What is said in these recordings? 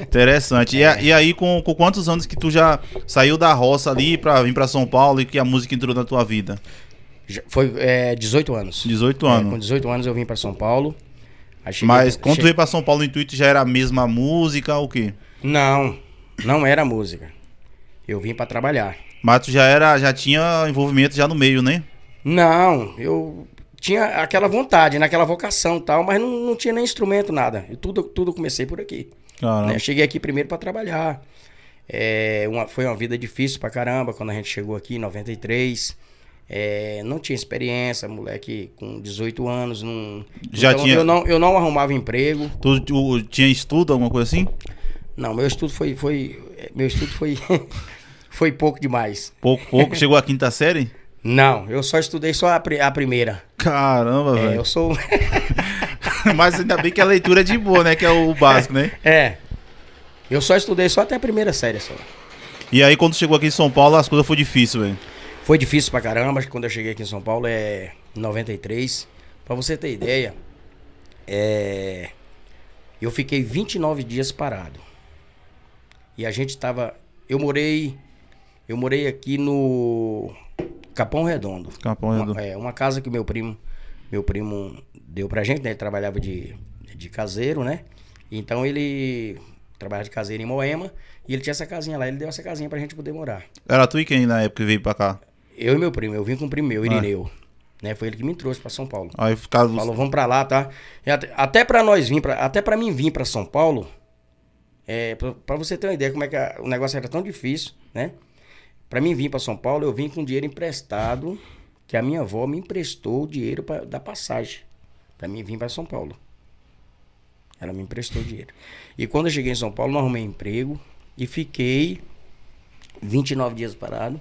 Interessante. E, e aí, com, com, quantos anos que tu já saiu da roça ali pra vir pra São Paulo e que a música entrou na tua vida? Foi é, 18 anos. 18 é, anos. É, com 18 anos eu vim pra São Paulo. Cheguei, Mas quando cheguei... tu veio pra São Paulo, o intuito já era a mesma música ou o quê? Não, não era música. Eu vim para trabalhar. Mas tu já era, já tinha envolvimento já no meio, né? Não, eu tinha aquela vontade, naquela vocação e tal, mas não, não tinha nem instrumento, nada. Eu tudo, tudo comecei por aqui. Né? Eu cheguei aqui primeiro para trabalhar. É, uma, foi uma vida difícil pra caramba quando a gente chegou aqui em 93. É, não tinha experiência, moleque com 18 anos. Não, Já então, tinha... eu, não, eu não arrumava emprego. Tu, tu, tinha estudo, alguma coisa assim? Não, meu estudo foi. foi é, meu estudo foi, foi pouco demais. Pouco, pouco? Chegou à quinta série? Não, eu só estudei só a, a primeira. Caramba, é, velho. Eu sou. Mas ainda bem que a é leitura é de boa, né? Que é o básico, né? É. é. Eu só estudei só até a primeira série só. E aí, quando chegou aqui em São Paulo, as coisas foram difíceis, velho. Foi difícil pra caramba. Quando eu cheguei aqui em São Paulo, é 93. Pra você ter ideia, é... eu fiquei 29 dias parado. E a gente tava. Eu morei. Eu morei aqui no Capão Redondo. Capão Redondo. Uma, é, uma casa que meu primo meu primo deu pra gente, né? Ele trabalhava de, de caseiro, né? Então ele trabalhava de caseiro em Moema e ele tinha essa casinha lá. Ele deu essa casinha pra gente poder morar. Era tu e quem na época que veio pra cá? Eu e meu primo. Eu vim com o primo meu, ah. Irineu. Ah. Né? Foi ele que me trouxe pra São Paulo. Aí ficava... Falou, vamos pra lá, tá? Até, até pra nós vir, pra, até pra mim vir pra São Paulo, é, pra, pra você ter uma ideia como é que a, o negócio era tão difícil, né? Pra mim vir pra São Paulo, eu vim com dinheiro emprestado que a minha avó me emprestou o dinheiro pra, da passagem para mim vir para São Paulo. Ela me emprestou dinheiro. E quando eu cheguei em São Paulo, arrumei emprego e fiquei 29 dias parado.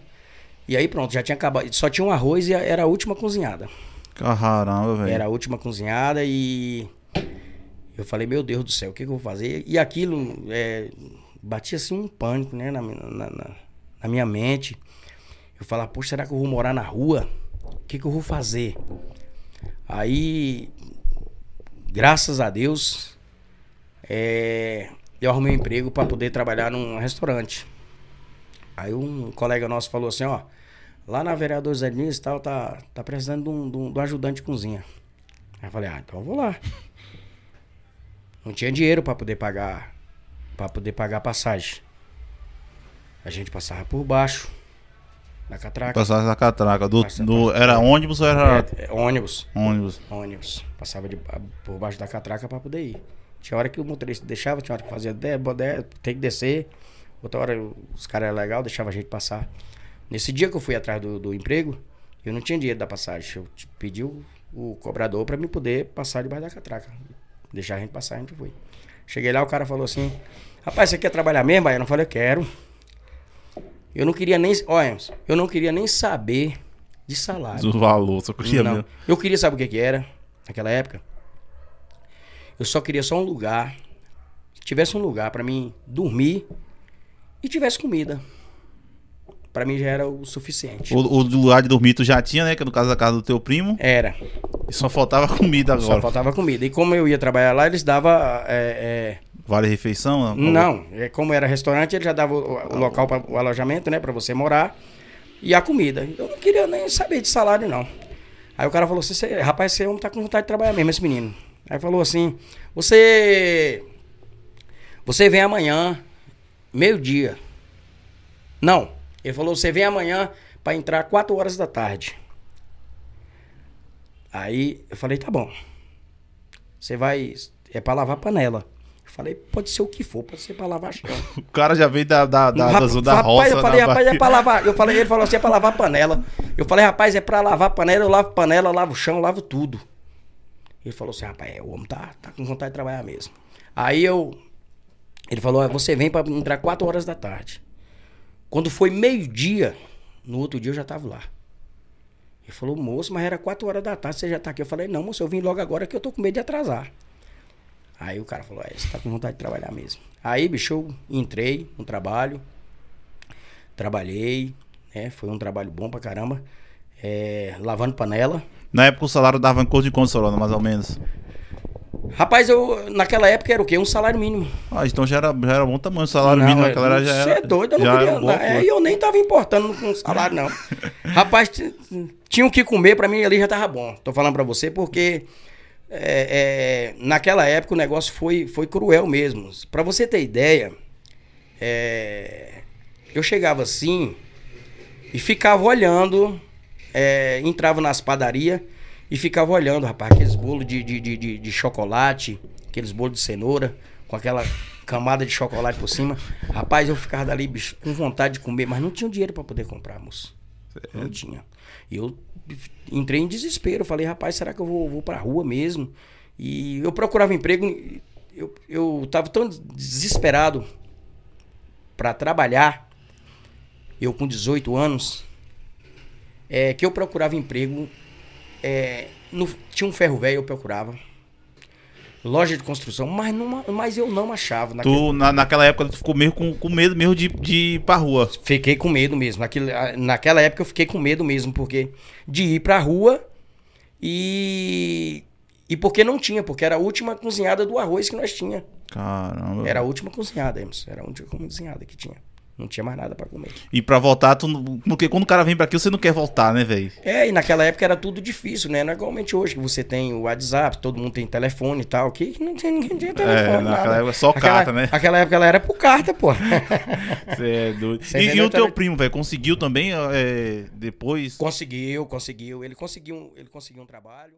E aí pronto, já tinha acabado. Só tinha um arroz e era a última cozinhada. Caramba, velho. Era a última cozinhada e eu falei, meu Deus do céu, o que, que eu vou fazer? E aquilo é, batia assim um pânico né, na, na, na minha mente. Eu falava, poxa, será que eu vou morar na rua? que, que eu vou fazer? Aí, graças a Deus, é, eu arrumei um emprego para poder trabalhar num restaurante. Aí um colega nosso falou assim, ó, lá na Vereador Zé Diniz tal, tá, tá precisando de um, de, um, de um ajudante de cozinha. Aí eu falei, ah, então eu vou lá. Não tinha dinheiro para poder pagar para poder pagar a passagem. A gente passava por baixo. Na catraca. Passava na catraca. Do, do, era ônibus ou era. É, é, ônibus. Ônibus. Ônibus. Passava de, por baixo da catraca pra poder ir. Tinha hora que o motorista deixava, tinha hora que fazia, de, de, tem que descer. Outra hora os caras eram legal, deixava a gente passar. Nesse dia que eu fui atrás do, do emprego, eu não tinha dinheiro da passagem. Eu pedi o, o cobrador para me poder passar debaixo da catraca. Deixar a gente passar, a gente foi. Cheguei lá, o cara falou assim: Rapaz, você quer trabalhar mesmo? Aí eu não falei: Quero. Eu não queria nem. Olha, eu não queria nem saber de salário. Do valor, só queria não. mesmo. Eu queria saber o que, que era naquela época. Eu só queria só um lugar. Tivesse um lugar para mim dormir e tivesse comida. para mim já era o suficiente. O, o lugar de dormir tu já tinha, né? Que no caso da casa do teu primo. Era. E só faltava comida agora. Só faltava comida. E como eu ia trabalhar lá, eles davam. É, é Vale refeição? Não, é como era restaurante, ele já dava o, o ah, local para o alojamento, né, para você morar e a comida. Eu não queria nem saber de salário não. Aí o cara falou assim: "Rapaz, você homem tá com vontade de trabalhar mesmo esse menino". Aí falou assim: "Você você vem amanhã meio-dia". Não. Ele falou: "Você vem amanhã para entrar 4 horas da tarde". Aí eu falei: "Tá bom. Você vai é para lavar panela". Falei, pode ser o que for, pode ser pra lavar chão. O cara já veio da, da, da, rapaz, da, da roça. eu falei, rapaz, é pra lavar. Eu falei, ele falou assim, é pra lavar panela. Eu falei, rapaz, é pra lavar panela, eu lavo panela, eu lavo chão, eu lavo tudo. Ele falou assim, rapaz, é, o homem tá, tá com vontade de trabalhar mesmo. Aí eu. Ele falou, você vem pra entrar 4 horas da tarde. Quando foi meio-dia, no outro dia eu já tava lá. Ele falou, moço, mas era 4 horas da tarde, você já tá aqui. Eu falei, não, moço, eu vim logo agora que eu tô com medo de atrasar. Aí o cara falou, é, você tá com vontade de trabalhar mesmo. Aí, bicho, eu entrei no trabalho, trabalhei, né? Foi um trabalho bom pra caramba. É, lavando panela. Na época o salário dava em cor de quanto, mais ou menos? Rapaz, eu naquela época era o quê? Um salário mínimo. Ah, então já era, já era bom tamanho. O salário não, mínimo naquela era já era. Você é doido, eu não queria. andar. Né? Aí eu nem tava importando com o salário, não. Rapaz, tinha o que comer, pra mim ali já tava bom. Tô falando pra você, porque é, é, naquela época o negócio foi, foi cruel mesmo. Para você ter ideia, é, eu chegava assim e ficava olhando, é, entrava nas padarias e ficava olhando, rapaz, aqueles bolos de, de, de, de, de chocolate, aqueles bolos de cenoura, com aquela camada de chocolate por cima. Rapaz, eu ficava dali, bicho, com vontade de comer, mas não tinha dinheiro para poder comprar, moço. É. Não tinha. E eu entrei em desespero. Falei, rapaz, será que eu vou, vou pra rua mesmo? E eu procurava emprego. Eu, eu tava tão desesperado para trabalhar, eu com 18 anos, é, que eu procurava emprego. É, no, tinha um ferro velho, eu procurava loja de construção, mas, não, mas eu não achava. Naquele... Tu, na, naquela época, tu ficou meio com, com medo mesmo de, de ir pra rua. Fiquei com medo mesmo. Naquele, naquela época eu fiquei com medo mesmo, porque de ir pra rua e. E porque não tinha, porque era a última cozinhada do arroz que nós tinha. Caramba. Era a última cozinhada, Emerson. Era a última cozinhada que tinha. Não tinha mais nada para comer. E para voltar, tu, porque quando o cara vem para aqui, você não quer voltar, né, velho? É, e naquela época era tudo difícil, né? Não é igualmente hoje que você tem o WhatsApp, todo mundo tem telefone e tal. Que não tem ninguém tinha é, telefone. É, naquela época só aquela, carta, né? Aquela época ela era por carta, pô. Você é doido. Você e, e, o teu primo, velho, conseguiu também é, depois? Conseguiu, conseguiu. Ele conseguiu, ele conseguiu um trabalho.